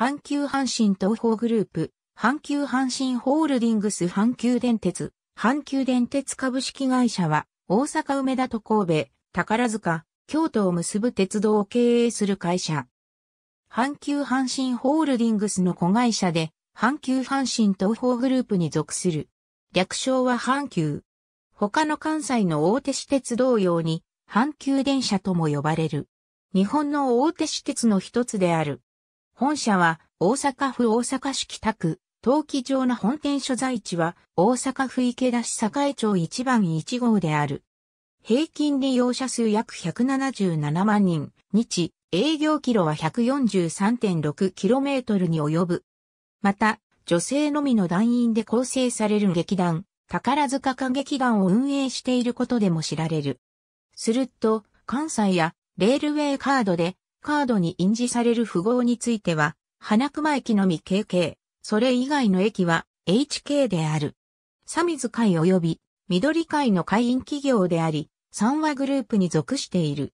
阪急阪神東宝グループ、阪急阪神ホールディングス阪急電鉄、阪急電鉄株式会社は、大阪梅田と神戸、宝塚、京都を結ぶ鉄道を経営する会社。阪急阪神ホールディングスの子会社で、阪急阪神東宝グループに属する。略称は阪急。他の関西の大手私鉄同様に、阪急電車とも呼ばれる。日本の大手私鉄の一つである。本社は大阪府大阪市北区、登記場の本店所在地は大阪府池田市栄町1番1号である。平均利用者数約177万人、日、営業キロは 143.6km に及ぶ。また、女性のみの団員で構成される劇団、宝塚歌劇団を運営していることでも知られる。すると、関西やレールウェイカードでカードに印字される符号については、花熊駅のみ KK、それ以外の駅は HK である。サミズ会及び緑会の会員企業であり、三和グループに属している。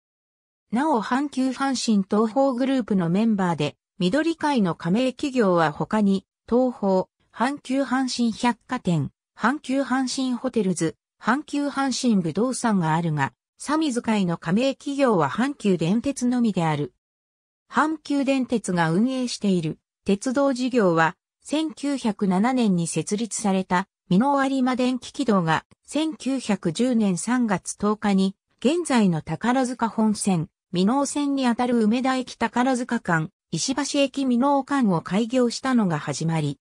なお阪急阪神東方グループのメンバーで、緑会の加盟企業は他に、東方、阪急阪神百貨店、阪急阪神ホテルズ、阪急阪神武道産があるが、サミズ会の加盟企業は阪急電鉄のみである。阪急電鉄が運営している鉄道事業は1907年に設立された美濃有馬電気軌道が1910年3月10日に現在の宝塚本線、美濃線にあたる梅田駅宝塚間、石橋駅美濃間を開業したのが始まり。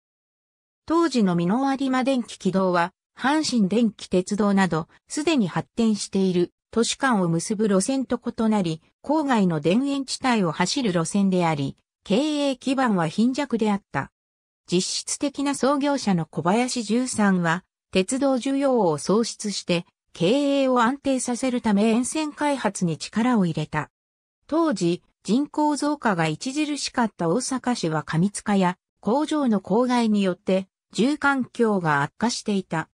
当時の美濃有馬電気軌道は阪神電気鉄道などすでに発展している都市間を結ぶ路線と異なり、郊外の田園地帯を走る路線であり、経営基盤は貧弱であった。実質的な創業者の小林十三は、鉄道需要を創出して、経営を安定させるため沿線開発に力を入れた。当時、人口増加が著しかった大阪市は上塚や工場の郊外によって住環境が悪化していた。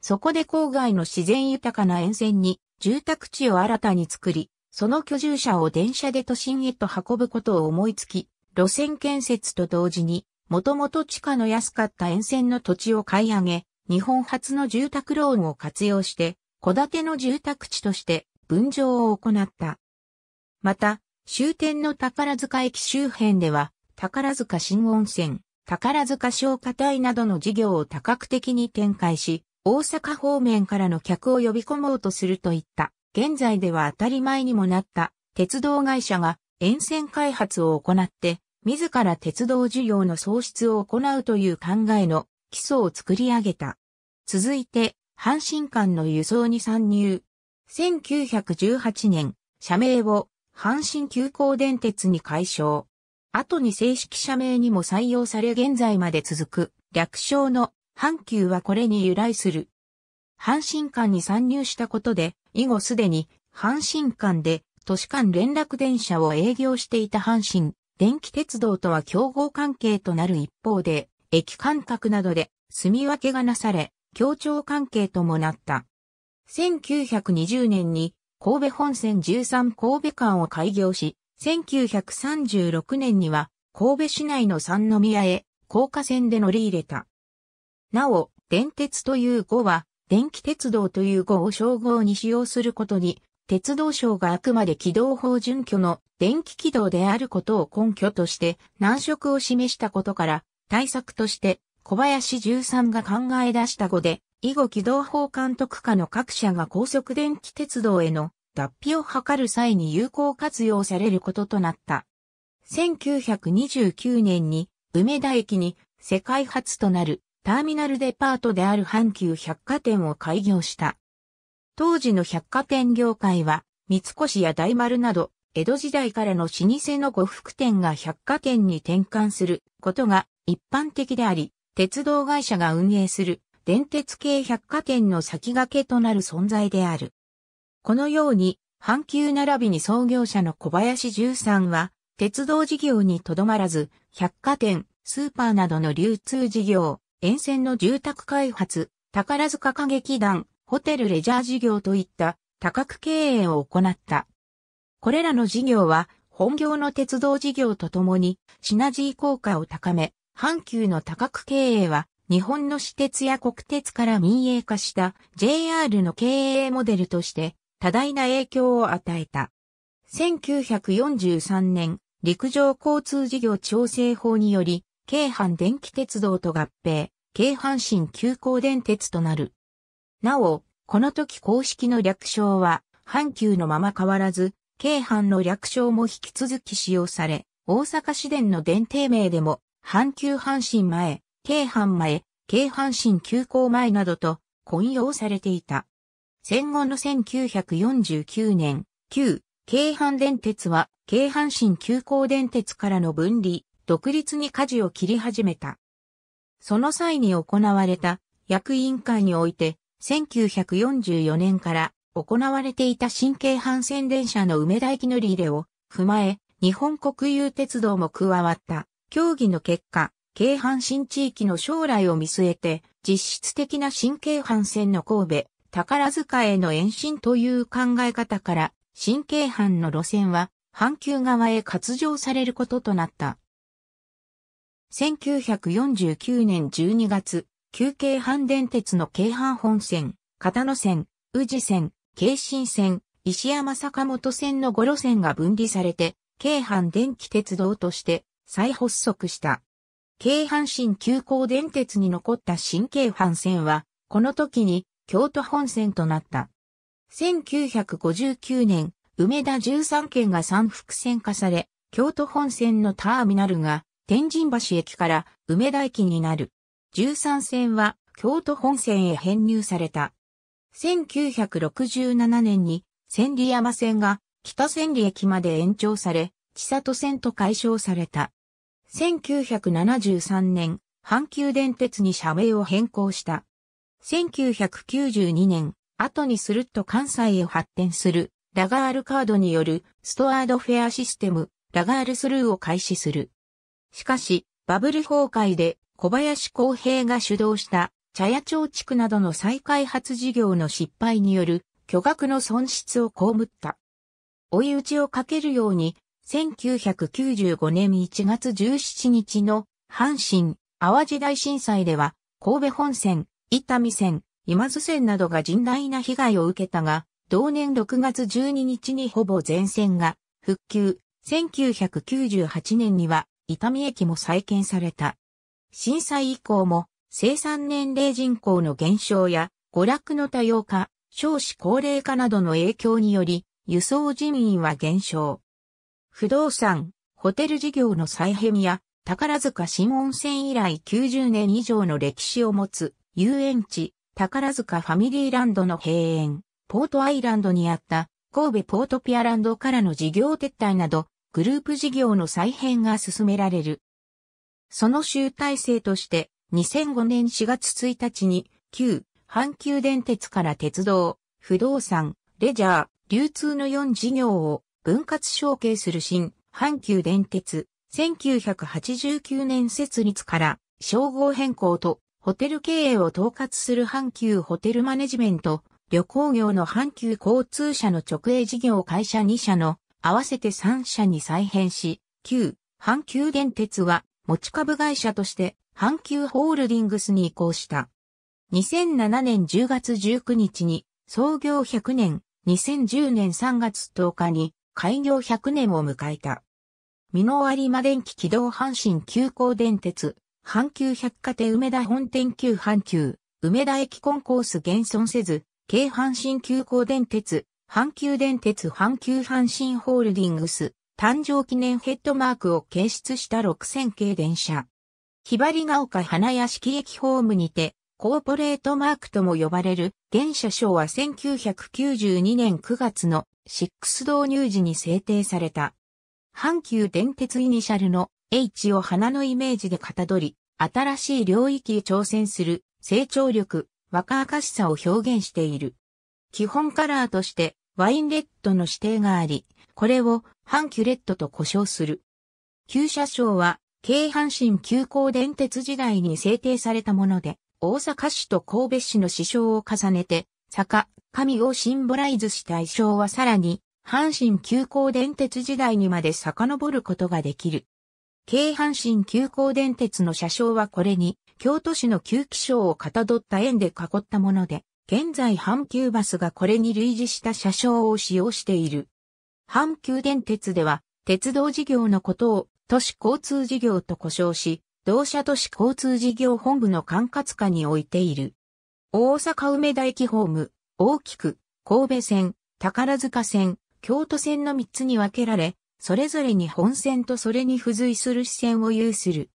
そこで郊外の自然豊かな沿線に住宅地を新たに作り、その居住者を電車で都心へと運ぶことを思いつき、路線建設と同時に、もともと地価の安かった沿線の土地を買い上げ、日本初の住宅ローンを活用して、戸建ての住宅地として分譲を行った。また、終点の宝塚駅周辺では、宝塚新温泉、宝塚小火隊などの事業を多角的に展開し、大阪方面からの客を呼び込もうとするといった、現在では当たり前にもなった鉄道会社が沿線開発を行って、自ら鉄道需要の創出を行うという考えの基礎を作り上げた。続いて、阪神間の輸送に参入。1918年、社名を阪神急行電鉄に解消。後に正式社名にも採用され現在まで続く略称の阪急はこれに由来する。阪神間に参入したことで、以後すでに阪神間で都市間連絡電車を営業していた阪神電気鉄道とは競合関係となる一方で、駅間隔などで住み分けがなされ、協調関係ともなった。1920年に神戸本線13神戸間を開業し、1936年には神戸市内の三宮へ高架線で乗り入れた。なお、電鉄という語は、電気鉄道という語を称号に使用することに、鉄道省があくまで軌道法準拠の電気軌道であることを根拠として難色を示したことから、対策として小林十三が考え出した語で、以後軌道法監督下の各社が高速電気鉄道への脱皮を図る際に有効活用されることとなった。1929年に梅田駅に世界初となるターミナルデパートである阪急百貨店を開業した。当時の百貨店業界は、三越や大丸など、江戸時代からの老舗の呉服店が百貨店に転換することが一般的であり、鉄道会社が運営する電鉄系百貨店の先駆けとなる存在である。このように、阪急並びに創業者の小林十三は、鉄道事業にとどまらず、百貨店、スーパーなどの流通事業、沿線の住宅開発、宝塚歌劇団、ホテルレジャー事業といった多角経営を行った。これらの事業は本業の鉄道事業とともにシナジー効果を高め、阪急の多角経営は日本の私鉄や国鉄から民営化した JR の経営モデルとして多大な影響を与えた。1943年陸上交通事業調整法により京阪電気鉄道と合併、京阪神急行電鉄となる。なお、この時公式の略称は、阪急のまま変わらず、京阪の略称も引き続き使用され、大阪市電の電停名でも、阪急阪神前、京阪前、京阪神急行前などと混用されていた。戦後の1949年、旧京阪電鉄は京阪神急行電鉄からの分離、独立に舵を切り始めた。その際に行われた役員会において、1944年から行われていた神経反戦電車の梅田駅乗り入れを踏まえ、日本国有鉄道も加わった協議の結果、京阪新地域の将来を見据えて、実質的な神経阪線の神戸、宝塚への延伸という考え方から、神経阪の路線は、阪急側へ割譲されることとなった。1949年12月、旧京阪電鉄の京阪本線、片野線、宇治線、京新線、石山坂本線の5路線が分離されて、京阪電気鉄道として再発足した。京阪新急行電鉄に残った新京阪線は、この時に京都本線となった。1959年、梅田13県が三複線化され、京都本線のターミナルが天神橋駅から梅田駅になる。13線は京都本線へ編入された。1967年に千里山線が北千里駅まで延長され、千里線と解消された。1973年、阪急電鉄に社名を変更した。1992年、後にスルッと関西へ発展する、ラガールカードによるストアードフェアシステム、ラガールスルーを開始する。しかし、バブル崩壊で小林公平が主導した茶屋町地区などの再開発事業の失敗による巨額の損失を被った。追い打ちをかけるように、1995年1月17日の阪神・淡路大震災では、神戸本線、伊丹線、今津線などが甚大な被害を受けたが、同年6月12日にほぼ全線が復旧、1998年には伊丹駅も再建された。震災以降も生産年齢人口の減少や娯楽の多様化、少子高齢化などの影響により輸送人員は減少。不動産、ホテル事業の再編や宝塚新温泉以来90年以上の歴史を持つ遊園地、宝塚ファミリーランドの閉園、ポートアイランドにあった神戸ポートピアランドからの事業撤退などグループ事業の再編が進められる。その集大成として、2005年4月1日に、旧、阪急電鉄から鉄道、不動産、レジャー、流通の4事業を分割承継する新、阪急電鉄、1989年設立から、称号変更と、ホテル経営を統括する阪急ホテルマネジメント、旅行業の阪急交通社の直営事業会社2社の合わせて3社に再編し、旧、阪急電鉄は持ち株会社として阪急ホールディングスに移行した。2007年10月19日に創業100年、2010年3月10日に開業100年を迎えた。美濃有馬電機軌道阪神急行電鉄、阪急百貨店梅田本店旧阪急、梅田駅コンコース現存せず、京阪神急行電鉄、阪急電鉄阪急阪神ホールディングス誕生記念ヘッドマークを掲出した6000系電車。ひばりが丘花屋敷駅ホームにて、コーポレートマークとも呼ばれる、現車賞は1992年9月の6導入時に制定された。阪急電鉄イニシャルの H を花のイメージでかたどり、新しい領域へ挑戦する成長力、若々しさを表現している。基本カラーとしてワインレッドの指定があり、これを半キュレットと呼称する。旧車掌は、京阪神急行電鉄時代に制定されたもので、大阪市と神戸市の市章を重ねて、坂、神をシンボライズした衣装はさらに、阪神急行電鉄時代にまで遡ることができる。京阪神急行電鉄の車掌はこれに、京都市の旧気象をかたどった円で囲ったもので、現在阪急バスがこれに類似した車掌を使用している。阪急電鉄では、鉄道事業のことを都市交通事業と呼称し、同社都市交通事業本部の管轄下に置いている。大阪梅田駅ホーム、大きく、神戸線、宝塚線、京都線の3つに分けられ、それぞれに本線とそれに付随する支線を有する。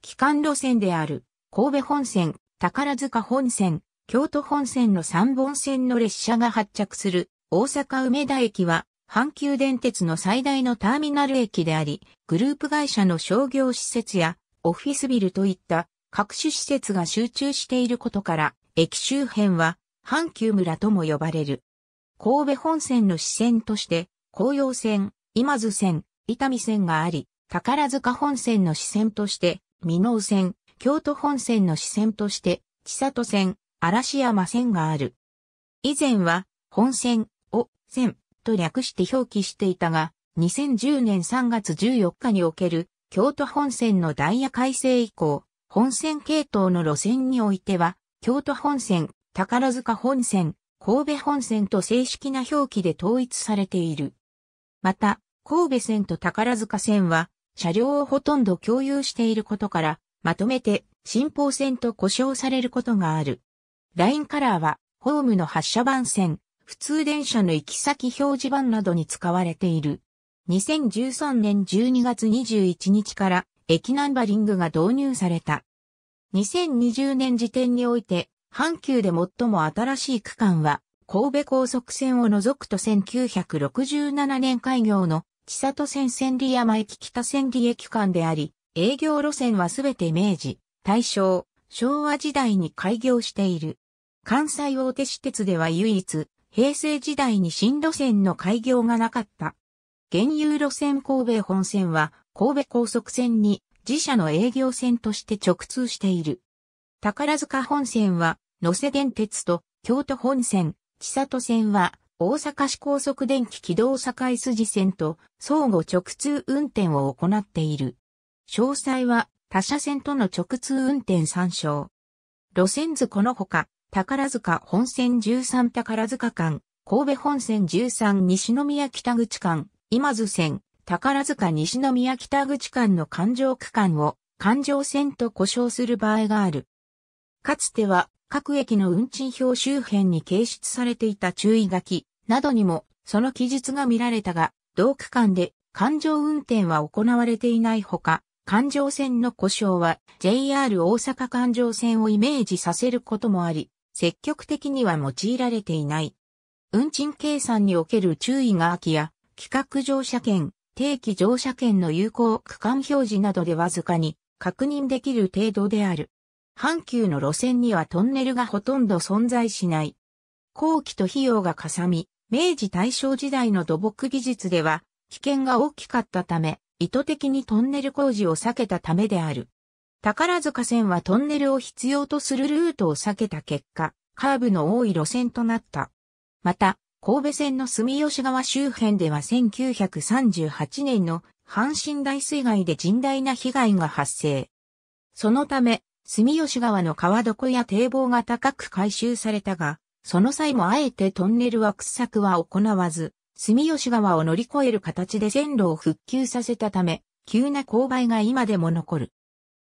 基幹路線である、神戸本線、宝塚本線、京都本線の3本線の列車が発着する大阪梅田駅は阪急電鉄の最大のターミナル駅であり、グループ会社の商業施設やオフィスビルといった各種施設が集中していることから、駅周辺は阪急村とも呼ばれる。神戸本線の支線として、紅葉線、今津線、伊丹線があり、宝塚本線の支線として、美濃線、京都本線の支線として、千里線、嵐山線がある。以前は、本線を線と略して表記していたが、2010年3月14日における京都本線のダイヤ改正以降、本線系統の路線においては、京都本線、宝塚本線、神戸本線と正式な表記で統一されている。また、神戸線と宝塚線は、車両をほとんど共有していることから、まとめて、新宝線と呼称されることがある。ラインカラーは、ホームの発車番線、普通電車の行き先表示板などに使われている。2013年12月21日から駅ナンバリングが導入された。2020年時点において、阪急で最も新しい区間は、神戸高速線を除くと1967年開業の千里線千里山駅北千里駅間であり、営業路線はすべて明治、大正、昭和時代に開業している。関西大手私鉄では唯一、平成時代に新路線の開業がなかった。現有路線神戸本線は神戸高速線に自社の営業線として直通している。宝塚本線は野瀬電鉄と京都本線、千里線は大阪市高速電気軌道境筋線と相互直通運転を行っている。詳細は他社線との直通運転参照。路線図このほか、宝塚本線13宝塚間、神戸本線13西宮北口間、今津線、宝塚西宮北口間の環状区間を環状線と呼称する場合がある。かつては各駅の運賃表周辺に掲出されていた注意書きなどにもその記述が見られたが、同区間で環状運転は行われていないほか、環状線の故障は JR 大阪環状線をイメージさせることもあり、積極的には用いられていない。運賃計算における注意が空きや、企画乗車券、定期乗車券の有効区間表示などでわずかに確認できる程度である。阪急の路線にはトンネルがほとんど存在しない。工期と費用がかさみ、明治大正時代の土木技術では危険が大きかったため、意図的にトンネル工事を避けたためである。宝塚線はトンネルを必要とするルートを避けた結果、カーブの多い路線となった。また、神戸線の住吉川周辺では1938年の阪神大水害で甚大な被害が発生。そのため、住吉川の川床や堤防が高く改修されたが、その際もあえてトンネルは掘削は行わず、住吉川を乗り越える形で線路を復旧させたため、急な勾配が今でも残る。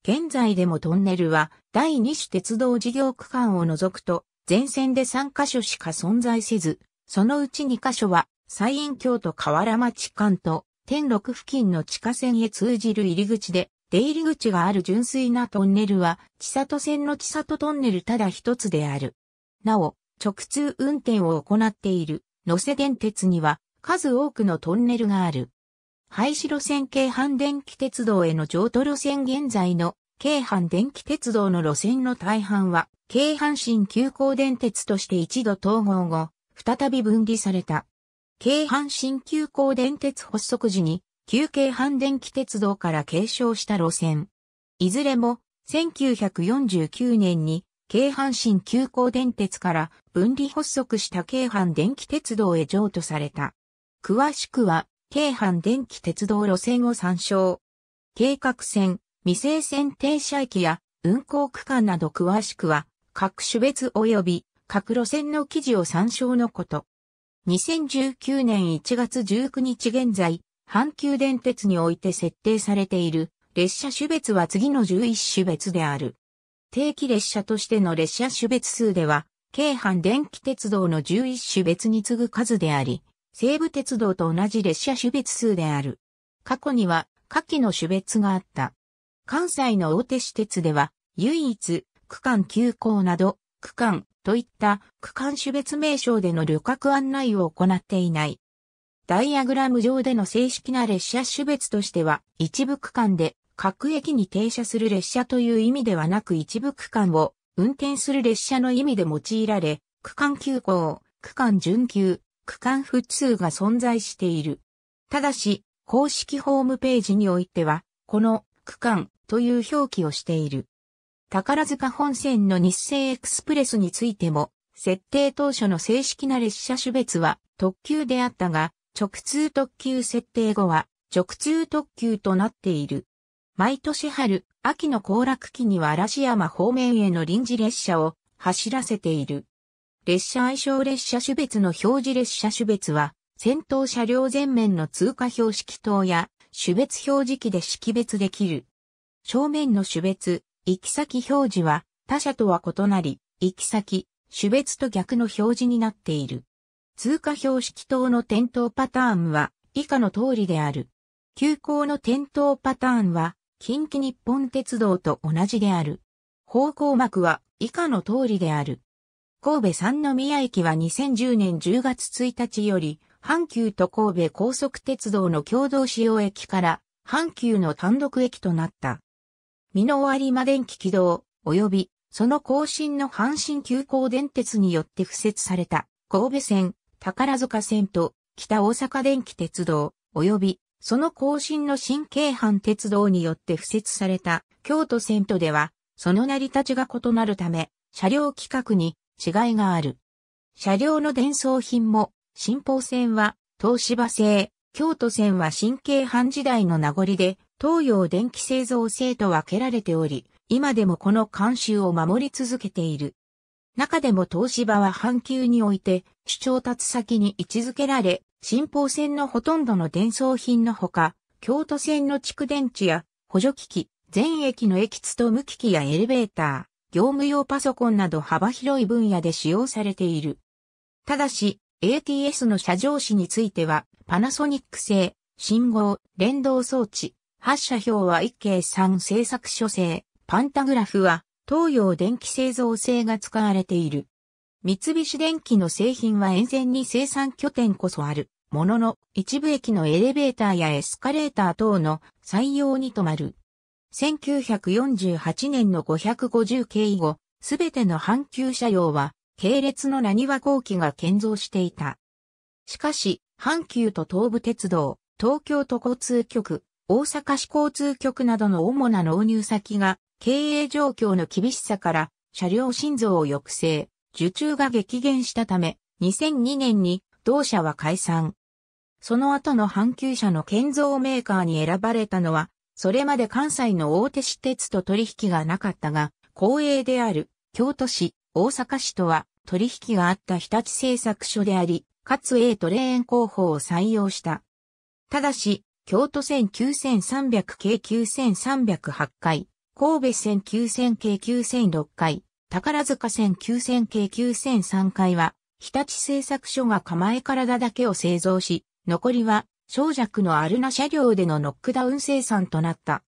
現在でもトンネルは第二種鉄道事業区間を除くと、全線で3カ所しか存在せず、そのうち2カ所は、西院京都河原町間と天禄付近の地下線へ通じる入り口で、出入り口がある純粋なトンネルは、千里線の千里トンネルただ一つである。なお、直通運転を行っている能勢電鉄には数多くのトンネルがある。廃止路線京阪電気鉄道への譲渡路線現在の京阪電気鉄道の路線の大半は京阪神急行電鉄として一度統合後、再び分離された。京阪神急行電鉄発足時に旧京阪電気鉄道から継承した路線。いずれも1949年に京阪神急行電鉄から分離発足した京阪電気鉄道へ譲渡された。詳しくは、京阪電気鉄道路線を参照。計画線、未成線停車駅や運行区間など詳しくは、各種別及び各路線の記事を参照のこと。2019年1月19日現在、阪急電鉄において設定されている列車種別は次の11種別である。定期列車としての列車種別数では、京阪電気鉄道の11種別に次ぐ数であり、西武鉄道と同じ列車種別数である。過去には、下記の種別があった。関西の大手私鉄では、唯一、区間急行など、区間といった区間種別名称での旅客案内を行っていない。ダイアグラム上での正式な列車種別としては、一部区間で各駅に停車する列車という意味ではなく一部区間を運転する列車の意味で用いられ、区間急行、区間準急、区間普通が存在している。ただし、公式ホームページにおいては、この区間という表記をしている。宝塚本線の日清エクスプレスについても、設定当初の正式な列車種別は特急であったが、直通特急設定後は直通特急となっている。毎年春、秋の行楽期には嵐山方面への臨時列車を走らせている。列車愛称列車種別の表示列車種別は、先頭車両前面の通過標識灯や種別表示器で識別できる。正面の種別、行き先表示は他社とは異なり、行き先、種別と逆の表示になっている。通過標識灯の点灯パターンは以下の通りである。急行の点灯パターンは近畿日本鉄道と同じである。方向幕は以下の通りである。神戸三宮駅は2010年10月1日より、阪急と神戸高速鉄道の共同使用駅から、阪急の単独駅となった。美濃有馬電気軌道、及び、その更新の阪神急行電鉄によって付設された、神戸線、宝塚線と、北大阪電気鉄道、及び、その後進の新京阪鉄道によって付設された京都線とでは、その成り立ちが異なるため、車両規格に違いがある。車両の伝送品も、新宝線は東芝製、京都線は新京阪時代の名残で、東洋電気製造製と分けられており、今でもこの慣習を守り続けている。中でも東芝は阪急において、主張達先に位置づけられ、新宝線のほとんどの伝送品のほか、京都線の蓄電池や補助機器、全駅の駅津と無機器やエレベーター、業務用パソコンなど幅広い分野で使用されている。ただし、ATS の車上紙については、パナソニック製、信号、連動装置、発射表は一計3製作所製、パンタグラフは東洋電気製造製が使われている。三菱電機の製品は沿線に生産拠点こそある。ものの、一部駅のエレベーターやエスカレーター等の採用に止まる。1948年の550系以後、すべての阪急車両は、系列の何和号機が建造していた。しかし、阪急と東武鉄道、東京都交通局、大阪市交通局などの主な納入先が、経営状況の厳しさから、車両心臓を抑制、受注が激減したため、2002年に同社は解散。その後の阪急車の建造メーカーに選ばれたのは、それまで関西の大手私鉄と取引がなかったが、公営である京都市、大阪市とは取引があった日立製作所であり、かつ A トレーン工法を採用した。ただし、京都線9300系9308回、神戸線9000系9006回、宝塚線9000系9003回は、日立製作所が構え体だけを製造し、残りは、小弱のアルナ車両でのノックダウン生産となった。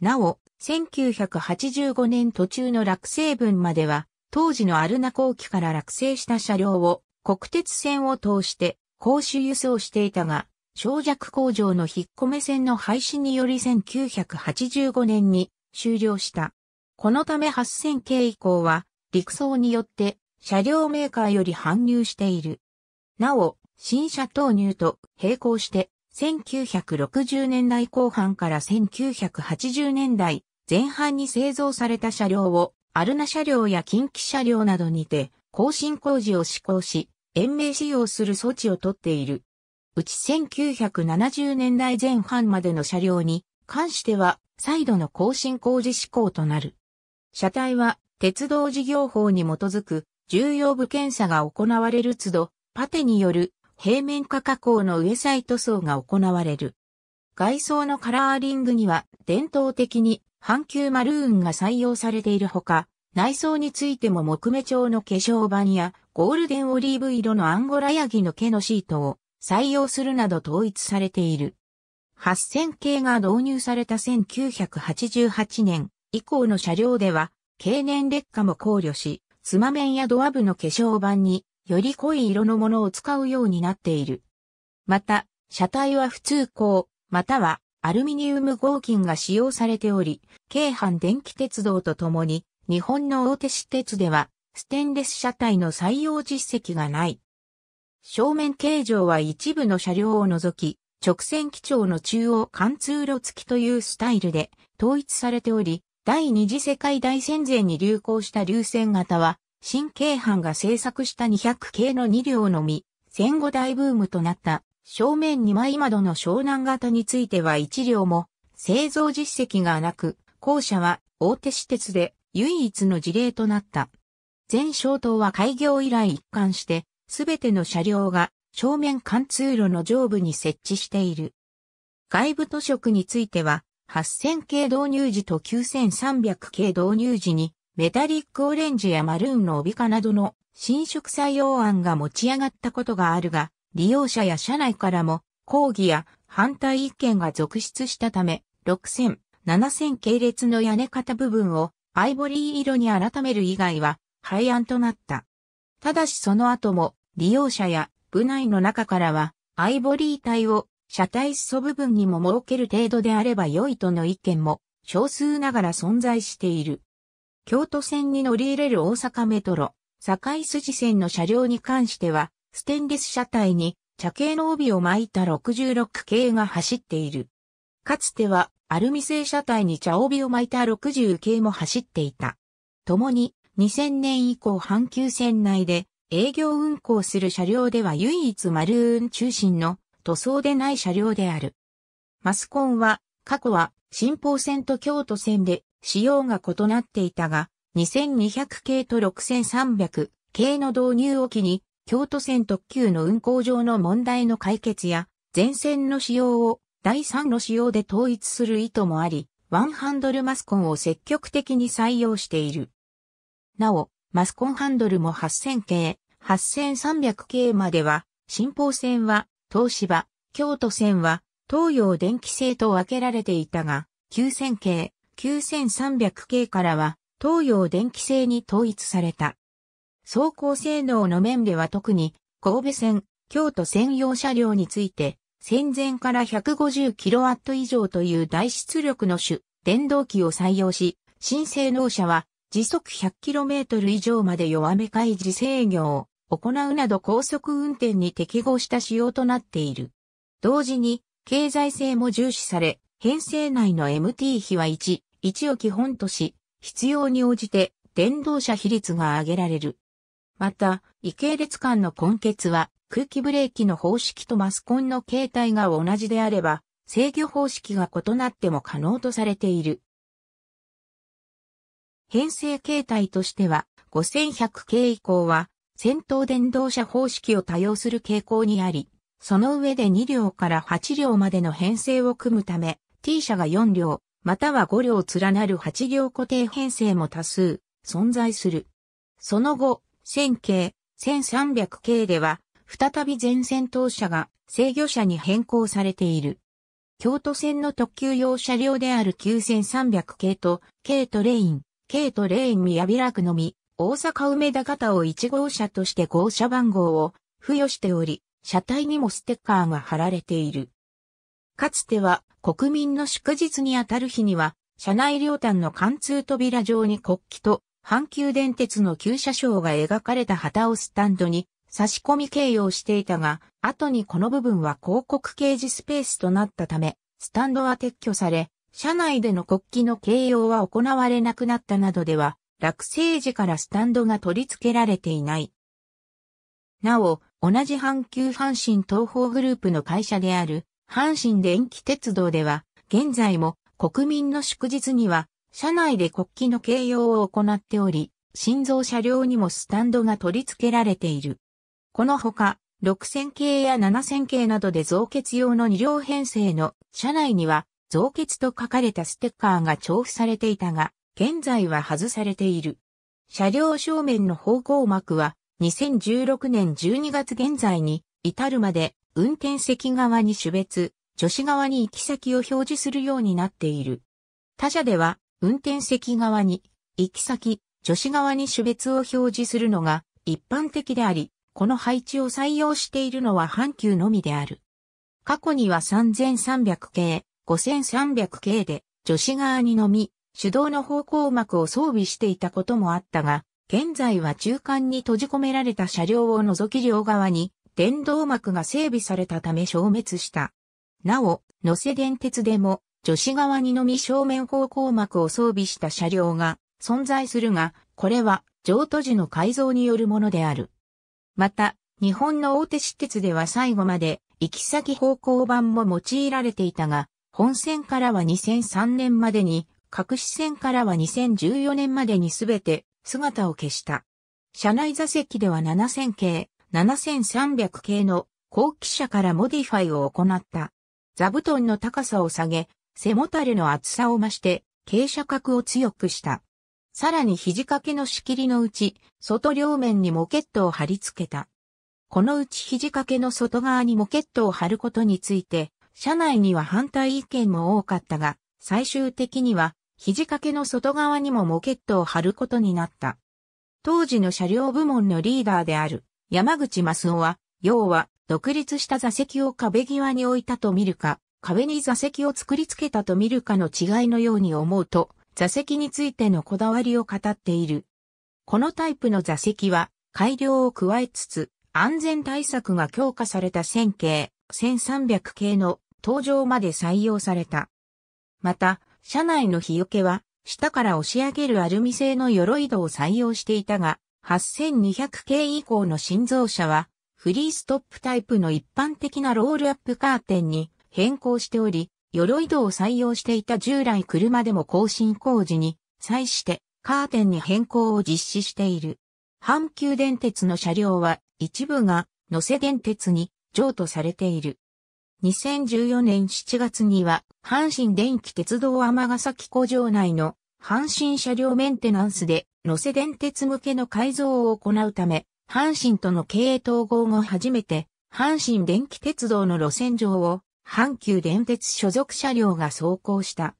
なお、1985年途中の落成分までは、当時のアルナ後期から落成した車両を国鉄線を通して公衆輸送していたが、小弱工場の引っ込め線の廃止により1985年に終了した。このため8000系以降は、陸送によって車両メーカーより搬入している。なお、新車投入と並行して、1960年代後半から1980年代前半に製造された車両を、アルナ車両や近畿車両などにて、更新工事を施行し、延命使用する措置をとっている。うち1970年代前半までの車両に関しては、再度の更新工事施行となる。車体は鉄道事業法に基づく重要部検査が行われる都度、パテによる平面化加工の上サイ塗装が行われる。外装のカラーリングには伝統的に半球マルーンが採用されているほか、内装についても木目調の化粧板やゴールデンオリーブ色のアンゴラヤギの毛のシートを採用するなど統一されている。8000系が導入された1988年、以降の車両では、経年劣化も考慮し、つま面やドア部の化粧板により濃い色のものを使うようになっている。また、車体は普通鋼、またはアルミニウム合金が使用されており、京阪電気鉄道とともに、日本の大手私鉄では、ステンレス車体の採用実績がない。正面形状は一部の車両を除き、直線基調の中央貫通路付きというスタイルで統一されており、第二次世界大戦前に流行した流線型は、新京阪が製作した200系の2両のみ、戦後大ブームとなった、正面2枚窓の湘南型については1両も、製造実績がなく、後者は大手私鉄で唯一の事例となった。前商灯は開業以来一貫して、すべての車両が正面貫通路の上部に設置している。外部塗色については、8000系導入時と9300系導入時に、メタリックオレンジやマルーンの帯化などの新色採用案が持ち上がったことがあるが、利用者や社内からも抗議や反対意見が続出したため、6000、7000系列の屋根型部分をアイボリー色に改める以外は廃案となった。ただしその後も利用者や部内の中からはアイボリー体を車体素部分にも設ける程度であれば良いとの意見も少数ながら存在している。京都線に乗り入れる大阪メトロ、堺筋線の車両に関しては、ステンレス車体に茶系の帯を巻いた66系が走っている。かつてはアルミ製車体に茶帯を巻いた60系も走っていた。共に2000年以降阪急線内で営業運行する車両では唯一丸運中心の塗装でない車両である。マスコンは、過去は新宝線と京都線で使用が異なっていたが、2200系と6300系の導入を機に、京都線特急の運行上の問題の解決や、全線の使用を第三の使用で統一する意図もあり、ワンハンドルマスコンを積極的に採用している。なお、マスコンハンドルも8000系、8300系までは、新宝線は東芝、京都線は東洋電気製と分けられていたが、9000系、9300系からは東洋電気製に統一された。走行性能の面では特に神戸線、京都専用車両について、戦前から 150kW 以上という大出力の種、電動機を採用し、新性能車は時速 100km 以上まで弱め開示自制御を行うなど高速運転に適合した仕様となっている。同時に、経済性も重視され、編成内の MT 比は1、1を基本とし、必要に応じて電動車比率が上げられる。また、異系列間の根結は、空気ブレーキの方式とマスコンの形態が同じであれば、制御方式が異なっても可能とされている。編成形態としては、5100系以降は、先頭電動車方式を多用する傾向にあり、その上で2両から8両までの編成を組むため、T 社が4両、または5両連なる8両固定編成も多数、存在する。その後、1000系、1300系では、再び全線当社が制御車に変更されている。京都線の特急用車両である9300系と、K トレイン、K トレイン宮らくのみ、大阪梅田型を1号車として号車番号を付与しており、車体にもステッカーが貼られている。かつては国民の祝日にあたる日には、車内両端の貫通扉上に国旗と阪急電鉄の旧車掌が描かれた旗をスタンドに差し込み形容していたが、後にこの部分は広告掲示スペースとなったため、スタンドは撤去され、車内での国旗の形容は行われなくなったなどでは、落成時からスタンドが取り付けられていない。なお、同じ阪急阪神東方グループの会社である、阪神電気鉄道では、現在も国民の祝日には、車内で国旗の掲揚を行っており、心臓車両にもスタンドが取り付けられている。このほか、6000系や7000系などで造血用の2両編成の車内には、造血と書かれたステッカーが調布されていたが、現在は外されている。車両正面の方向幕は2016年12月現在に至るまで運転席側に種別、助手側に行き先を表示するようになっている。他社では運転席側に行き先、助手側に種別を表示するのが一般的であり、この配置を採用しているのは阪急のみである。過去には3300系、5300系で、女子側にのみ、手動の方向幕を装備していたこともあったが、現在は中間に閉じ込められた車両を除き両側に電動幕が整備されたため消滅した。なお、野瀬電鉄でも女子側にのみ正面方向幕を装備した車両が存在するが、これは譲渡時の改造によるものである。また、日本の大手私鉄では最後まで行き先方向板も用いられていたが、本線からは2003年までに隠し線からは2014年までにすべて姿を消した。車内座席では7000系、7300系の後期車からモディファイを行った。座布団の高さを下げ、背もたれの厚さを増して、傾斜角を強くした。さらに肘掛けの仕切りのうち、外両面にモケットを貼り付けた。このうち肘掛けの外側にモケットを貼ることについて、車内には反対意見も多かったが、最終的には肘掛けの外側にもモケットを貼ることになった。当時の車両部門のリーダーである山口マスオは、要は独立した座席を壁際に置いたと見るか、壁に座席を作り付けたと見るかの違いのように思うと、座席についてのこだわりを語っている。このタイプの座席は改良を加えつつ、安全対策が強化された1000系、1300系の登場まで採用された。また、車内の日よけは、下から押し上げるアルミ製の鎧戸を採用していたが、8200系以降の新造車は、フリーストップタイプの一般的なロールアップカーテンに変更しており、鎧戸を採用していた従来車でも更新工事に際してカーテンに変更を実施している。阪急電鉄の車両は一部が野瀬電鉄に譲渡されている。2014年7月には阪神電気鉄道尼崎工場内の阪神車両メンテナンスで路線電鉄向けの改造を行うため、阪神との経営統合後初めて、阪神電気鉄道の路線上を阪急電鉄所属車両が走行した。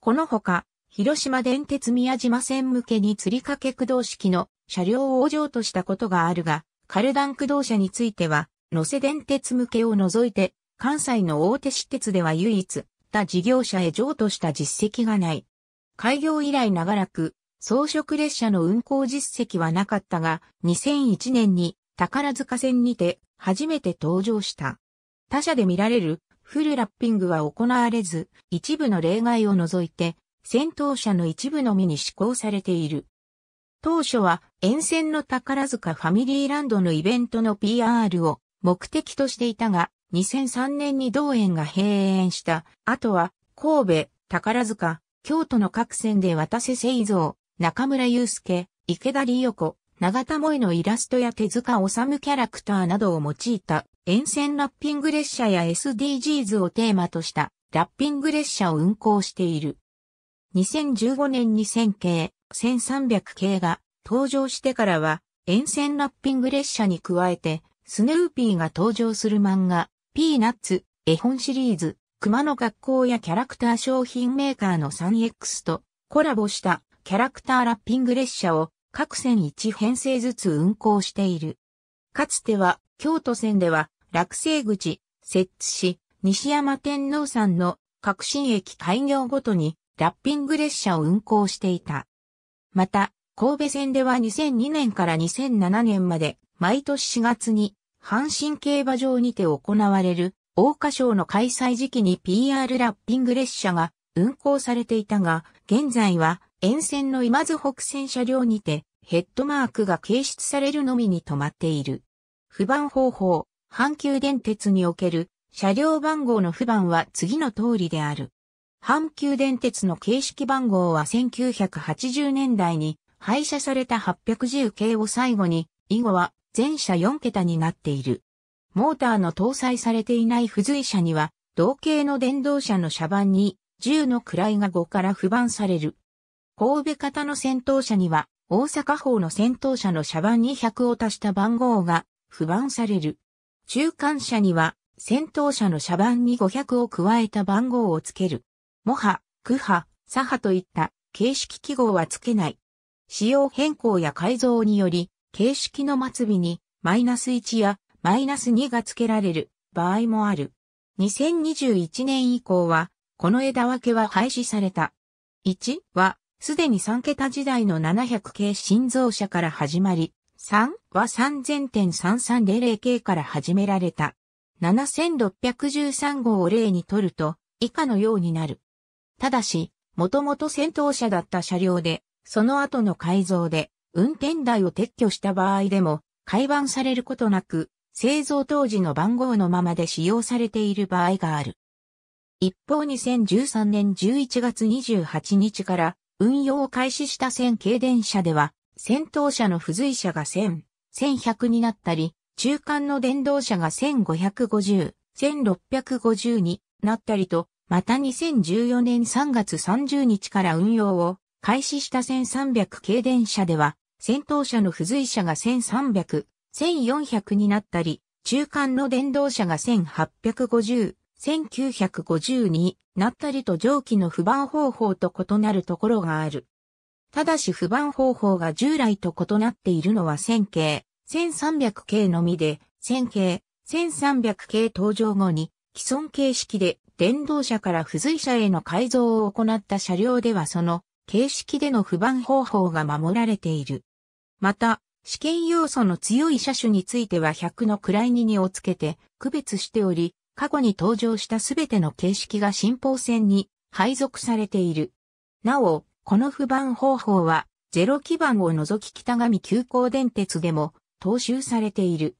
このほか、広島電鉄宮島線向けに吊り掛け駆動式の車両を上としたことがあるが、カルダン駆動車については、野瀬電鉄向けを除いて、関西の大手私鉄では唯一、った事業者へ譲渡した実績がない。開業以来長らく、装飾列車の運行実績はなかったが、2001年に宝塚線にて初めて登場した。他社で見られるフルラッピングは行われず、一部の例外を除いて、先頭車の一部のみに施行されている。当初は沿線の宝塚ファミリーランドのイベントの PR を目的としていたが、2003年に同園が閉園した。あとは、神戸、宝塚、京都の各線で渡瀬製造、中村祐介、池田理代子、長田萌のイラストや手塚治虫キャラクターなどを用いた沿線ラッピング列車や SDGs をテーマとしたラッピング列車を運行している。2015年に1000系、1300系が登場してからは沿線ラッピング列車に加えてスヌーピーが登場する漫画ピーナッツ、絵本シリーズ、熊の学校やキャラクター商品メーカーの 3X とコラボしたキャラクターラッピング列車を各線1編成ずつ運行している。かつては京都線では落成口、摂津市、西山天皇さんの革新駅開業ごとにラッピング列車を運行していた。また、神戸線では2002年から2007年まで毎年4月に阪神競馬場にて行われる、大花賞の開催時期に PR ラッピング列車が運行されていたが、現在は沿線の今津北線車両にてヘッドマークが掲出されるのみに止まっている。不番方法、阪急電鉄における車両番号の不番は次の通りである。阪急電鉄の形式番号は1980年代に廃車された810系を最後に、以後は全車4桁になっている。モーターの搭載されていない付随車には、同型の電動車の車番に、10の位が5から不番される。神戸型の先頭車には、大阪方の先頭車の車番に100を足した番号が、不番される。中間車には、先頭車の車番に500を加えた番号をつける。モハ、クハ、サハといった形式記号はつけない。仕様変更や改造により、形式の末尾にマイナス1やマイナス2が付けられる場合もある。2021年以降は、この枝分けは廃止された。1は、すでに3桁時代の700系新造車から始まり、3は3000.3300系から始められた。7613号を例にとると、以下のようになる。ただし、もともと先頭車だった車両で、その後の改造で、運転台を撤去した場合でも、改版されることなく、製造当時の番号のままで使用されている場合がある。一方2013年11月28日から運用を開始した線軽電車では、先頭車の付随車が1000、1100になったり、中間の電動車が1550、1650になったりと、また2014年3月30日から運用を開始した1300軽電車では、戦闘車の付随車が1300、1400になったり、中間の電動車が1850、1950になったりと蒸気の不番方法と異なるところがある。ただし不番方法が従来と異なっているのは1000系、1300系のみで、1000系、1300系登場後に既存形式で電動車から付随車への改造を行った車両ではその形式での不番方法が守られている。また、試験要素の強い車種については100の位に2をつけて区別しており、過去に登場したすべての形式が新法線に配属されている。なお、この不番方法は、ゼロ基盤を除き北上急行電鉄でも踏襲されている。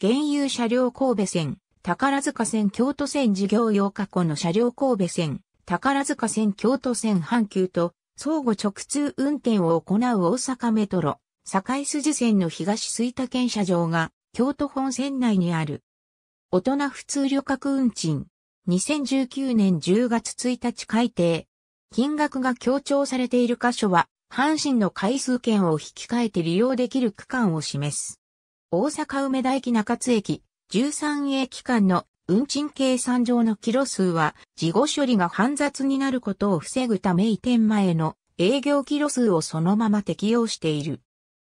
現有車両神戸線、宝塚線京都線事業用過去の車両神戸線、宝塚線京都線阪急と相互直通運転を行う大阪メトロ。堺筋線の東水田県車場が京都本線内にある。大人普通旅客運賃。2019年10月1日改定。金額が強調されている箇所は、阪神の回数券を引き換えて利用できる区間を示す。大阪梅田駅中津駅、13駅間の運賃計算上のキロ数は、事後処理が煩雑になることを防ぐため移転前の営業キロ数をそのまま適用している。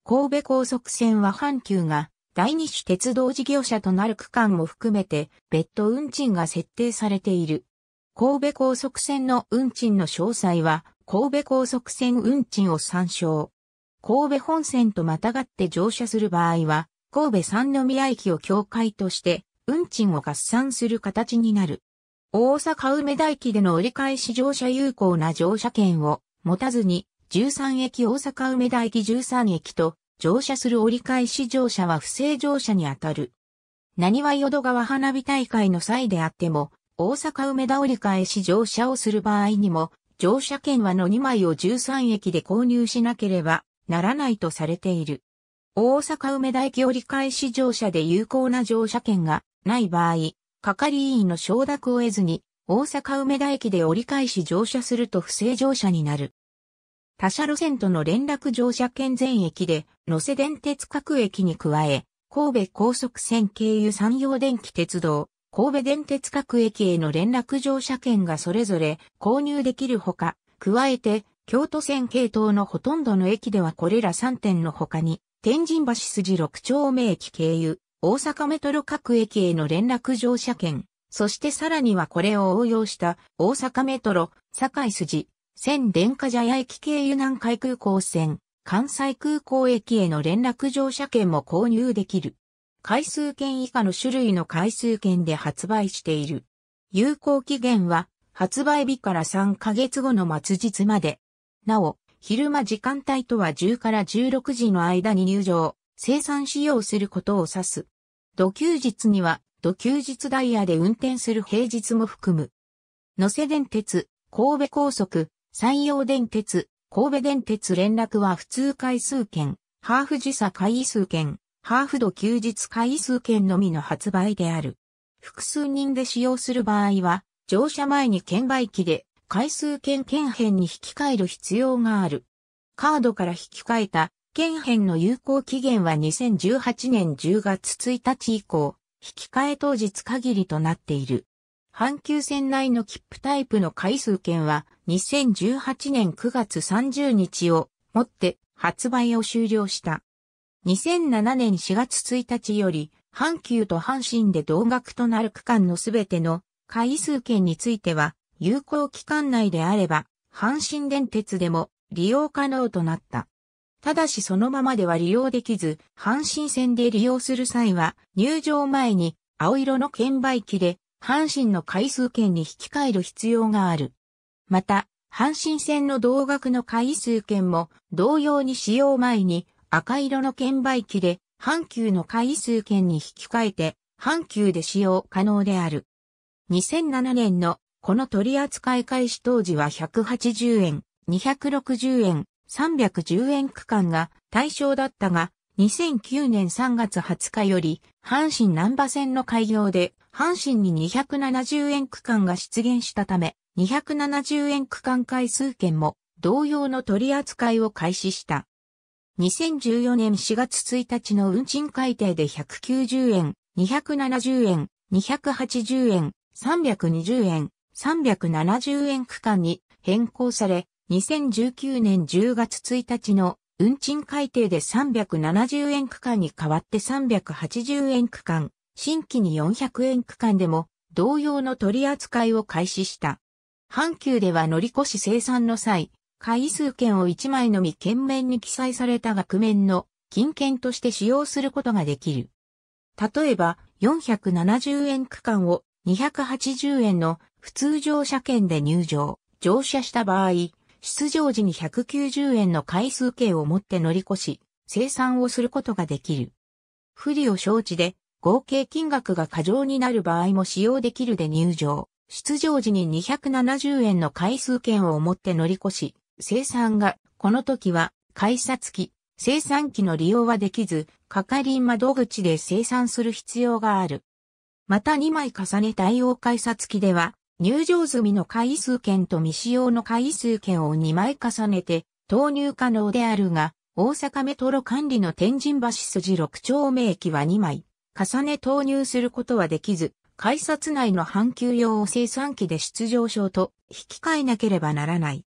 神戸高速線は阪急が第二種鉄道事業者となる区間も含めて別途運賃が設定されている。神戸高速線の運賃の詳細は神戸高速線運賃を参照。神戸本線とまたがって乗車する場合は神戸三宮駅を境界として運賃を合算する形になる。大阪梅田駅での折り返し乗車有効な乗車券を持たずに13駅大阪梅田駅13駅と、乗車する折り返し乗車は不正乗車にあたる。何は淀川花火大会の際であっても、大阪梅田折り返し乗車をする場合にも、乗車券はの2枚を13駅で購入しなければならないとされている。大阪梅田駅折り返し乗車で有効な乗車券がない場合、係員の承諾を得ずに、大阪梅田駅で折り返し乗車すると不正乗車になる。他社路線との連絡乗車券全駅で、野瀬電鉄各駅に加え、神戸高速線経由山陽電気鉄道、神戸電鉄各駅への連絡乗車券がそれぞれ購入できるほか、加えて、京都線系統のほとんどの駅ではこれら3点の他に、天神橋筋6丁目駅経由、大阪メトロ各駅への連絡乗車券、そしてさらにはこれを応用した大阪メトロ、堺筋、仙電下茶屋駅経由南海空港線、関西空港駅への連絡乗車券も購入できる。回数券以下の種類の回数券で発売している。有効期限は発売日から3ヶ月後の末日まで。なお、昼間時間帯とは10から16時の間に入場、生産使用することを指す。土休日には土休日ダイヤで運転する平日も含む。野瀬電鉄、神戸高速、山陽電鉄、神戸電鉄連絡は普通回数券、ハーフ時差回数券、ハーフ度休日回数券のみの発売である。複数人で使用する場合は、乗車前に券売機で回数券券編に引き換える必要がある。カードから引き換えた券編の有効期限は2018年10月1日以降、引き換え当日限りとなっている。阪急線内の切符タイプの回数券は2018年9月30日をもって発売を終了した。2007年4月1日より阪急と阪神で同額となる区間のすべての回数券については有効期間内であれば阪神電鉄でも利用可能となった。ただしそのままでは利用できず、阪神線で利用する際は、入場前に青色の券売機で阪神の回数券に引き換える必要がある。また、阪神線の同額の回数券も同様に使用前に赤色の券売機で阪急の回数券に引き換えて阪急で使用可能である。2007年のこの取扱い開始当時は180円、260円、310円区間が対象だったが、2009年3月20日より阪神南波線の開業で阪神に270円区間が出現したため、270円区間回数券も同様の取り扱いを開始した。2014年4月1日の運賃改定で190円、270円、280円、320円、370円区間に変更され、2019年10月1日の運賃改定で370円区間に代わって380円区間、新規に400円区間でも同様の取り扱いを開始した。阪急では乗り越し生産の際、回数券を1枚のみ券面に記載された額面の金券として使用することができる。例えば、470円区間を280円の普通乗車券で入場、乗車した場合、出場時に190円の回数券を持って乗り越し、生産をすることができる。不利を承知で、合計金額が過剰になる場合も使用できるで入場。出場時に270円の回数券を持って乗り越し、生産が、この時は、改札機、生産機の利用はできず、係員窓口で生産する必要がある。また2枚重ね対応改札機では、入場済みの回数券と未使用の回数券を2枚重ねて投入可能であるが、大阪メトロ管理の天神橋筋6丁目駅は2枚、重ね投入することはできず、改札内の半球用を生産機で出場証と引き換えなければならない。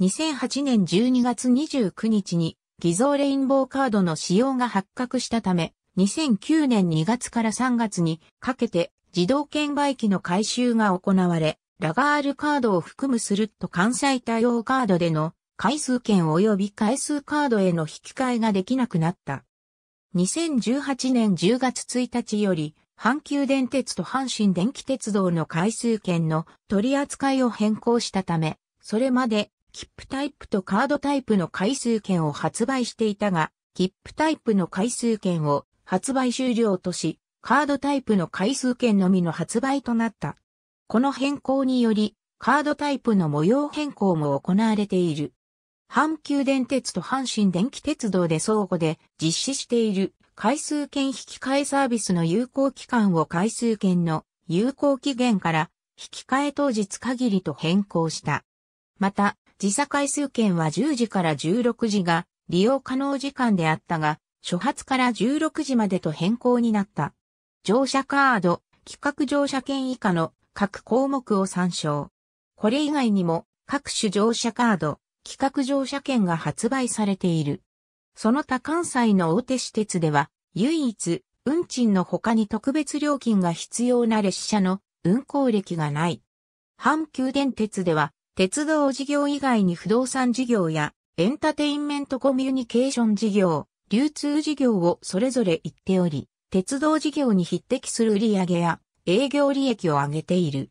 2008年12月29日に偽造レインボーカードの使用が発覚したため、2009年2月から3月にかけて自動券売機の回収が行われ、ラガールカードを含むスルッと関西対応カードでの回数券及び回数カードへの引き換えができなくなった。2018年10月1日より、阪急電鉄と阪神電気鉄道の回数券の取り扱いを変更したため、それまで切符タイプとカードタイプの回数券を発売していたが、切符タイプの回数券を発売終了とし、カードタイプの回数券のみの発売となった。この変更により、カードタイプの模様変更も行われている。阪急電鉄と阪神電気鉄道で相互で実施している回数券引き換えサービスの有効期間を回数券の有効期限から引き換え当日限りと変更した。また、時差回数券は10時から16時が利用可能時間であったが、初発から16時までと変更になった。乗車カード、企画乗車券以下の各項目を参照。これ以外にも各種乗車カード、企画乗車券が発売されている。その他関西の大手私鉄では、唯一、運賃の他に特別料金が必要な列車の運行歴がない。阪急電鉄では、鉄道事業以外に不動産事業やエンターテインメントコミュニケーション事業、流通事業をそれぞれ言っており、鉄道事業に匹敵する売上や営業利益を上げている。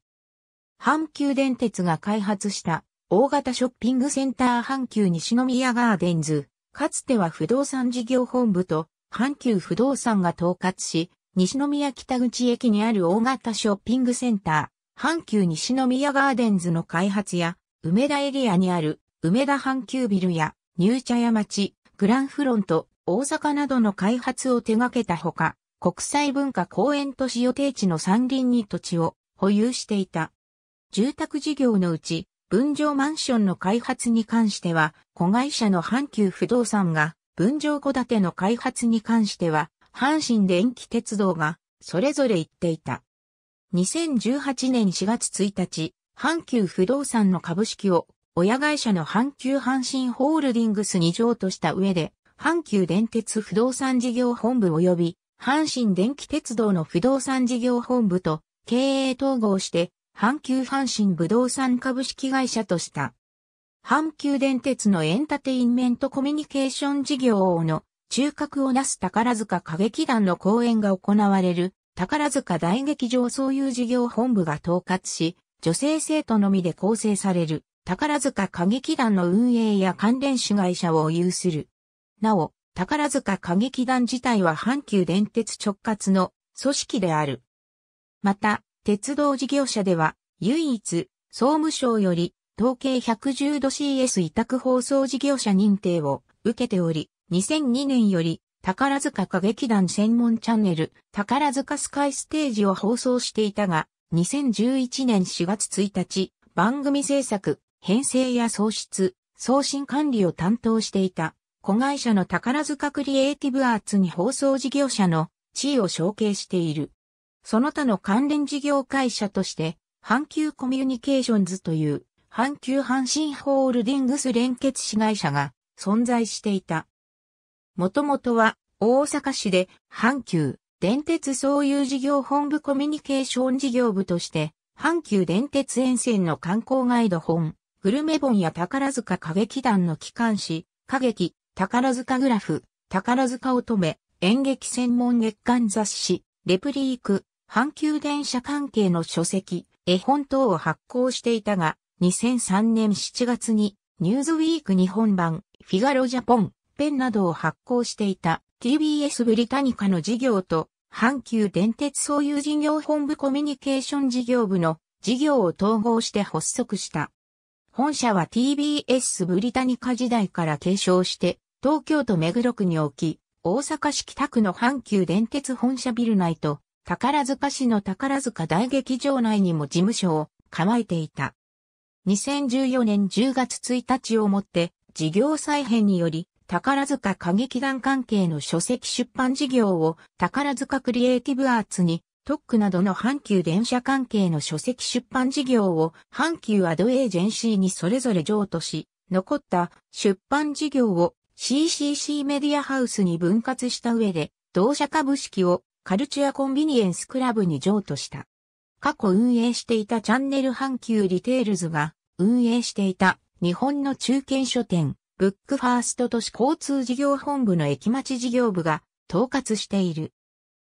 阪急電鉄が開発した大型ショッピングセンター阪急西宮ガーデンズ、かつては不動産事業本部と阪急不動産が統括し、西宮北口駅にある大型ショッピングセンター、阪急西宮ガーデンズの開発や、梅田エリアにある梅田阪急ビルや、ニュー茶屋町、グランフロント、大阪などの開発を手掛けたほか、国際文化公園都市予定地の山林に土地を保有していた。住宅事業のうち、分譲マンションの開発に関しては、子会社の阪急不動産が、分譲戸建ての開発に関しては、阪神電気鉄道が、それぞれ言っていた。2018年4月1日、阪急不動産の株式を、親会社の阪急阪神ホールディングスに譲渡した上で、阪急電鉄不動産事業本部及び、阪神電気鉄道の不動産事業本部と経営統合して阪急阪神不動産株式会社とした。阪急電鉄のエンタテインメントコミュニケーション事業の中核をなす宝塚歌劇団の公演が行われる宝塚大劇場そういう事業本部が統括し、女性生徒のみで構成される宝塚歌劇団の運営や関連主会社を有する。なお、宝塚歌劇団自体は阪急電鉄直轄の組織である。また、鉄道事業者では、唯一、総務省より、統計110度 CS 委託放送事業者認定を受けており、2002年より、宝塚歌劇団専門チャンネル、宝塚スカイステージを放送していたが、2011年4月1日、番組制作、編成や創出、送信管理を担当していた、子会社の宝塚クリエイティブアーツに放送事業者の地位を承継している。その他の関連事業会社として、阪急コミュニケーションズという、阪急阪神ホールディングス連結子会社が存在していた。もともとは、大阪市で阪急電鉄総有事業本部コミュニケーション事業部として、阪急電鉄沿線の観光ガイド本、グルメ本や宝塚歌劇団の機関誌、歌劇、宝塚グラフ、宝塚乙女、演劇専門月刊雑誌、レプリーク、阪急電車関係の書籍、絵本等を発行していたが、2003年7月に、ニューズウィーク日本版、フィガロジャポン、ペンなどを発行していた TBS ブリタニカの事業と、阪急電鉄総有事業本部コミュニケーション事業部の事業を統合して発足した。本社は TBS ブリタニカ時代から継承して、東京都目黒区に置き、大阪市北区の阪急電鉄本社ビル内と宝塚市の宝塚大劇場内にも事務所を構えていた。2014年10月1日をもって事業再編により宝塚歌劇団関係の書籍出版事業を宝塚クリエイティブアーツに特区などの阪急電車関係の書籍出版事業を阪急アドエージェンシーにそれぞれ譲渡し、残った出版事業を CCC メディアハウスに分割した上で、同社株式をカルチュアコンビニエンスクラブに譲渡した。過去運営していたチャンネル阪急リテールズが運営していた日本の中堅書店、ブックファースト都市交通事業本部の駅町事業部が統括している。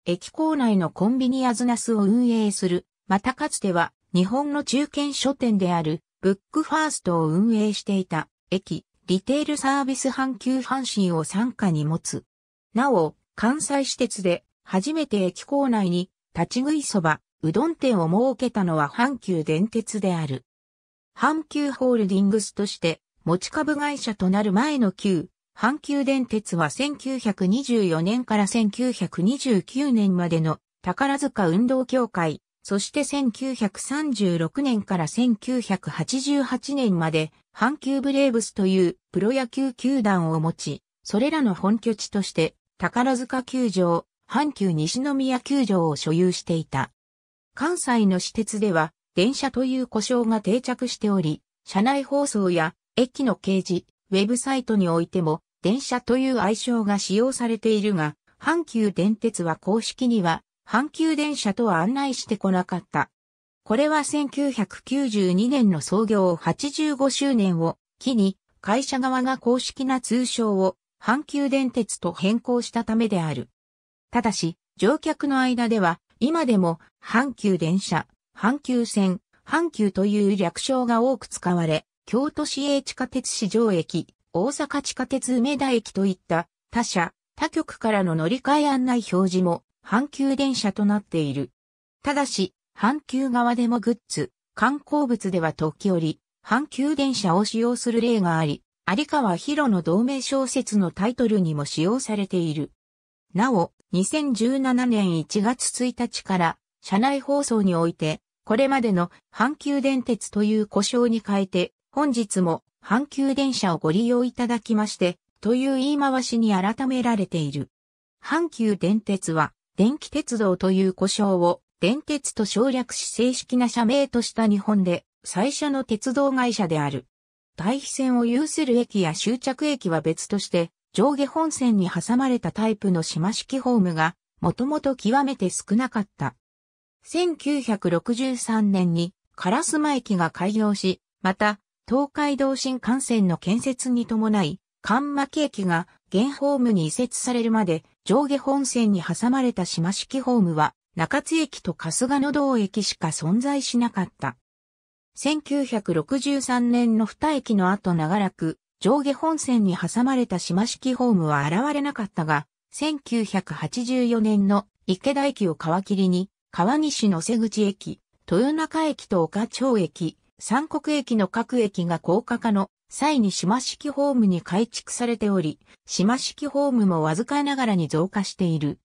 駅構内のコンビニアズナスを運営する、またかつては日本の中堅書店であるブックファーストを運営していた駅、リテールサービス阪急阪神を傘下に持つ。なお、関西私鉄で初めて駅構内に立ち食いそば、うどん店を設けたのは阪急電鉄である。阪急ホールディングスとして持ち株会社となる前の旧阪急電鉄は1924年から1929年までの宝塚運動協会、そして1936年から1988年まで阪急ブレーブスというプロ野球球団を持ち、それらの本拠地として宝塚球場、阪急西宮球場を所有していた。関西の私鉄では、電車という故障が定着しており、車内放送や駅の掲示、ウェブサイトにおいても、電車という愛称が使用されているが、阪急電鉄は公式には、阪急電車とは案内してこなかった。これは1992年の創業85周年を機に、会社側が公式な通称を阪急電鉄と変更したためである。ただし、乗客の間では、今でも、阪急電車、阪急線、阪急という略称が多く使われ、京都市営地下鉄市場駅、大阪地下鉄梅田駅といった他社、他局からの乗り換え案内表示も阪急電車となっている。ただし、阪急側でもグッズ、観光物では時折、阪急電車を使用する例があり、有川博の同名小説のタイトルにも使用されている。なお、2017年1月1日から車内放送において、これまでの阪急電鉄という故障に変えて、本日も阪急電車をご利用いただきまして、という言い回しに改められている。阪急電鉄は、電気鉄道という故障を電鉄と省略し正式な社名とした日本で最初の鉄道会社である。対比線を有する駅や終着駅は別として、上下本線に挟まれたタイプの島式ホームが、もともと極めて少なかった。1963年に烏マ駅が開業し、また、東海道新幹線の建設に伴い、関巻駅が現ホームに移設されるまで、上下本線に挟まれた島式ホームは、中津駅と春日野道駅しか存在しなかった。1963年の二駅の後長らく、上下本線に挟まれた島式ホームは現れなかったが、1984年の池田駅を皮切りに、川西の瀬口駅、豊中駅と岡町駅、三国駅の各駅が高架化の際に島式ホームに改築されており、島式ホームもわずかながらに増加している。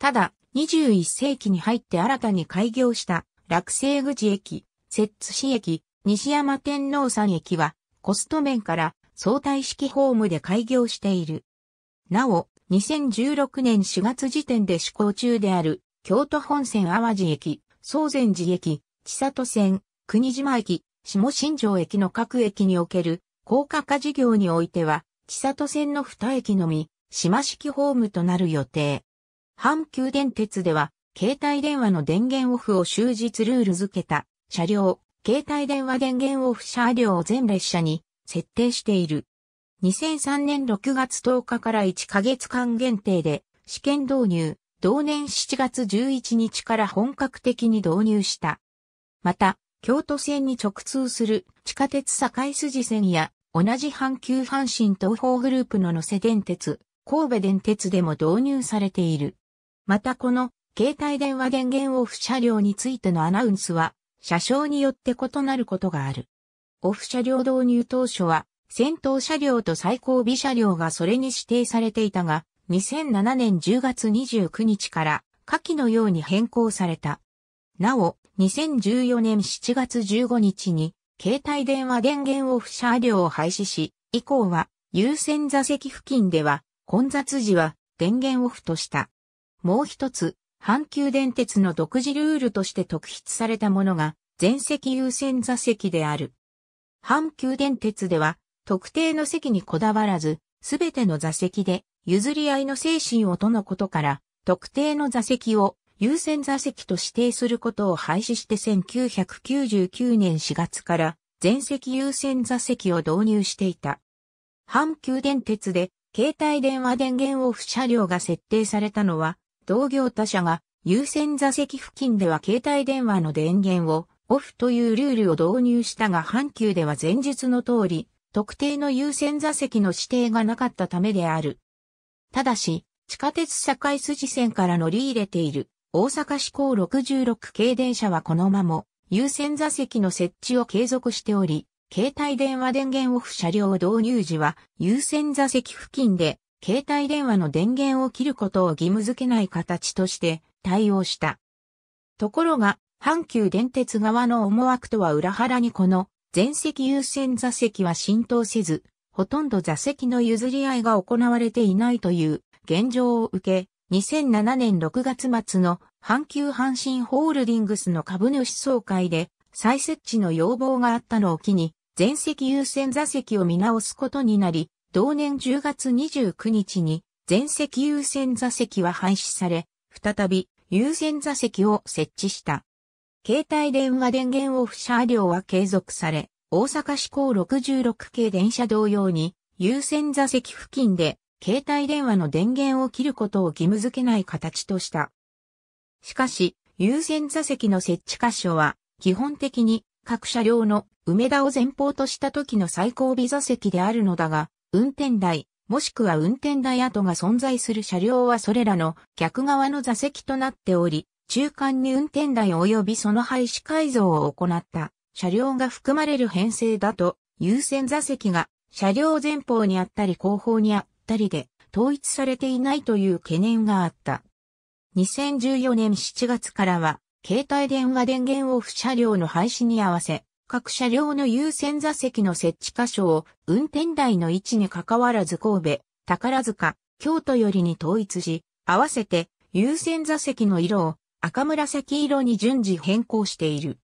ただ、21世紀に入って新たに開業した落成口駅、摂津市駅、西山天皇山駅は、コスト面から相対式ホームで開業している。なお、2016年4月時点で施行中である、京都本線淡路駅、総善寺駅、千里線、国島駅、下新城駅の各駅における、高架化事業においては、千里線の2駅のみ、島式ホームとなる予定。阪急電鉄では、携帯電話の電源オフを終日ルール付けた、車両、携帯電話電源オフ車両を全列車に、設定している。2003年6月10日から1ヶ月間限定で試験導入、同年7月11日から本格的に導入した。また、京都線に直通する地下鉄堺筋線や同じ阪急阪神東方グループの乗せ電鉄、神戸電鉄でも導入されている。またこの携帯電話電源オフ車両についてのアナウンスは車掌によって異なることがある。オフ車両導入当初は、先頭車両と最後尾車両がそれに指定されていたが、2007年10月29日から下記のように変更された。なお、2014年7月15日に、携帯電話電源オフ車両を廃止し、以降は優先座席付近では混雑時は電源オフとした。もう一つ、阪急電鉄の独自ルールとして特筆されたものが全席優先座席である。阪急電鉄では、特定の席にこだわらず、すべての座席で譲り合いの精神をとのことから、特定の座席を優先座席と指定することを廃止して1999年4月から全席優先座席を導入していた。阪急電鉄で携帯電話電源オフ車両が設定されたのは、同業他社が優先座席付近では携帯電話の電源をオフというルールを導入したが阪急では前述の通り、特定の優先座席の指定がなかったためである。ただし、地下鉄堺筋線から乗り入れている大阪市高66系電車はこのまま優先座席の設置を継続しており、携帯電話電源オフ車両導入時は優先座席付近で携帯電話の電源を切ることを義務付けない形として対応した。ところが阪急電鉄側の思惑とは裏腹にこの全席優先座席は浸透せず、ほとんど座席の譲り合いが行われていないという現状を受け、2007年6月末の阪急阪神ホールディングスの株主総会で再設置の要望があったのを機に、全席優先座席を見直すことになり、同年10月29日に全席優先座席は廃止され、再び優先座席を設置した。携帯電話電源オフ車両は継続され、大阪市高66系電車同様に、優先座席付近で、携帯電話の電源を切ることを義務付けない形とした。しかし、優先座席の設置箇所は、基本的に各車両の梅田を前方とした時の最後尾座席であるのだが、運転台、もしくは運転台跡が存在する車両はそれらの逆側の座席となっており、中間に運転台及びその廃止改造を行った車両が含まれる編成だと、優先座席が車両前方にあったり後方にあったりで統一されていないという懸念があった。2014年7月からは、携帯電話電源オフ車両の廃止に合わせ、各車両の優先座席の設置箇所を運転台の位置に関わらず神戸、宝塚、京都よりに統一し、合わせて優先座席の色を赤紫色に順次変更している。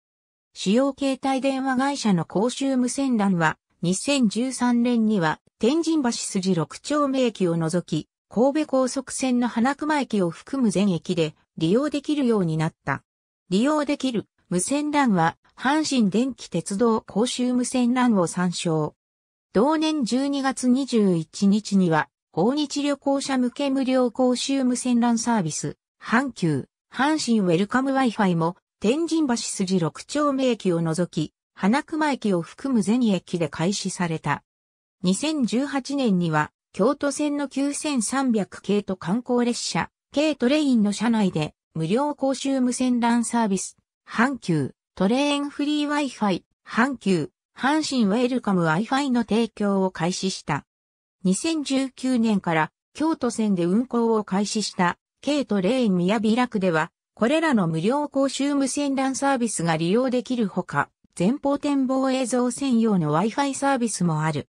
主要携帯電話会社の公衆無線 LAN は、2013年には天神橋筋6丁目駅を除き、神戸高速線の花熊駅を含む全駅で利用できるようになった。利用できる無線 LAN は阪神電気鉄道公衆無線 LAN を参照。同年12月21日には、訪日旅行者向け無料公衆無線 LAN サービス、阪急、阪神ウェルカム Wi-Fi も、天神橋筋6丁目駅を除き、花熊駅を含む全駅で開始された。2018年には、京都線の9300系と観光列車、軽トレインの車内で、無料公衆無線 LAN サービス、阪急、トレーンフリー Wi-Fi、阪急、阪神ウェルカム Wi-Fi の提供を開始した。2019年から京都線で運行を開始したケイトレイン宮ビラクでは、これらの無料公衆無線 LAN サービスが利用できるほか、前方展望映像専用の Wi-Fi サービスもある。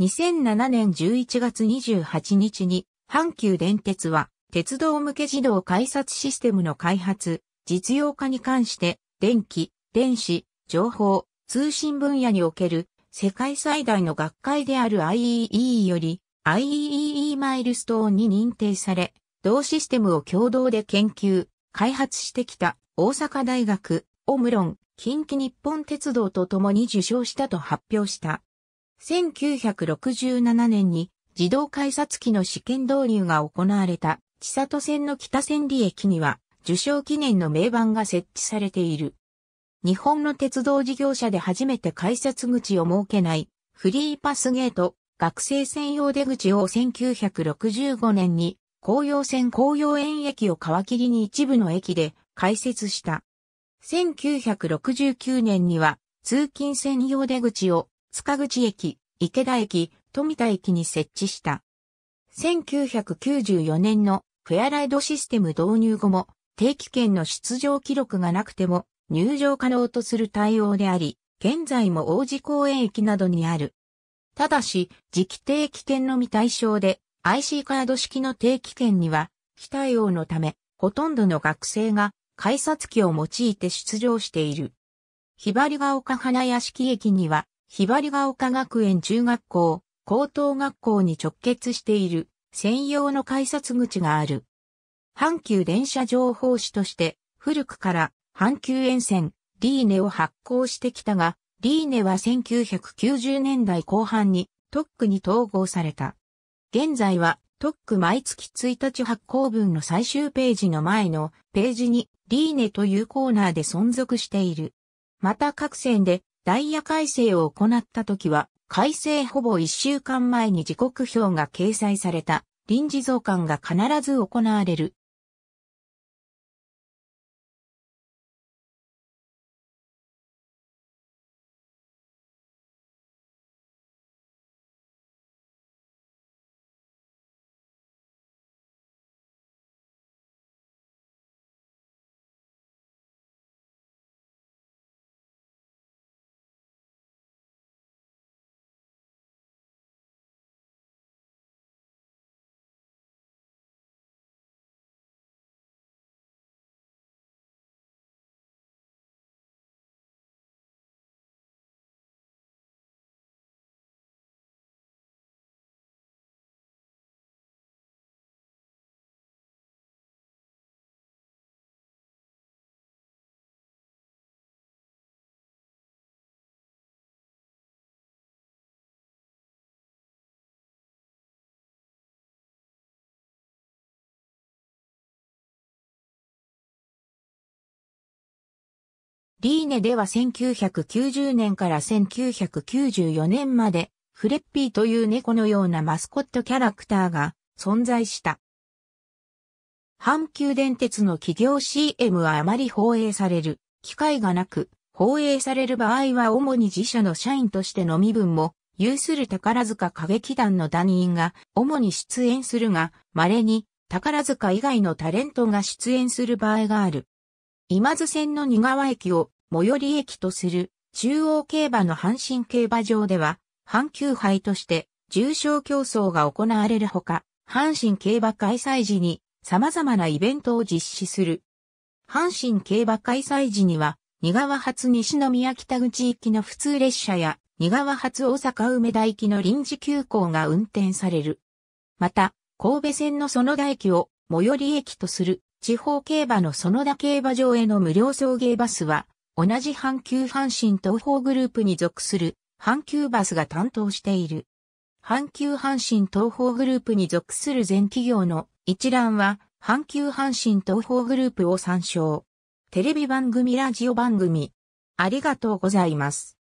2007年11月28日に、阪急電鉄は、鉄道向け自動改札システムの開発、実用化に関して、電気、電子、情報、通信分野における世界最大の学会である IEEE より IEEE マイルストーンに認定され、同システムを共同で研究、開発してきた大阪大学、オムロン、近畿日本鉄道と共に受賞したと発表した。1967年に自動改札機の試験導入が行われた千里線の北千里駅には受賞記念の名板が設置されている。日本の鉄道事業者で初めて改札口を設けないフリーパスゲート学生専用出口を1965年に紅葉線紅葉園駅を皮切りに一部の駅で開設した。1969年には通勤専用出口を塚口駅、池田駅、富田駅に設置した。1994年のフェアライドシステム導入後も定期券の出場記録がなくても入場可能とする対応であり、現在も王子公園駅などにある。ただし、時期定期券のみ対象で IC カード式の定期券には、非対応のため、ほとんどの学生が改札機を用いて出場している。ひばりが丘花屋敷駅には、ひばりが丘学園中学校、高等学校に直結している専用の改札口がある。阪急電車情報誌として、古くから阪急沿線、リーネを発行してきたが、リーネは1990年代後半に特区に統合された。現在は、特区毎月1日発行分の最終ページの前のページに、リーネというコーナーで存続している。また各線でダイヤ改正を行った時は、改正ほぼ1週間前に時刻表が掲載された臨時増刊が必ず行われる。リーネでは1990年から1994年まで、フレッピーという猫のようなマスコットキャラクターが存在した。阪急電鉄の企業 CM はあまり放映される機会がなく、放映される場合は主に自社の社員としての身分も有する宝塚歌劇団の団員が主に出演するが、稀に宝塚以外のタレントが出演する場合がある。今津線の仁川駅を最寄り駅とする中央競馬の阪神競馬場では、阪急杯として重賞競争が行われるほか、阪神競馬開催時に様々なイベントを実施する。阪神競馬開催時には、二川発西宮北口行きの普通列車や、二川発大阪梅田行きの臨時急行が運転される。また、神戸線の園田駅を最寄り駅とする地方競馬の園田競馬場への無料送迎バスは、同じ阪急阪神東方グループに属する阪急バスが担当している。阪急阪神東方グループに属する全企業の一覧は阪急阪神東方グループを参照。テレビ番組ラジオ番組。ありがとうございます。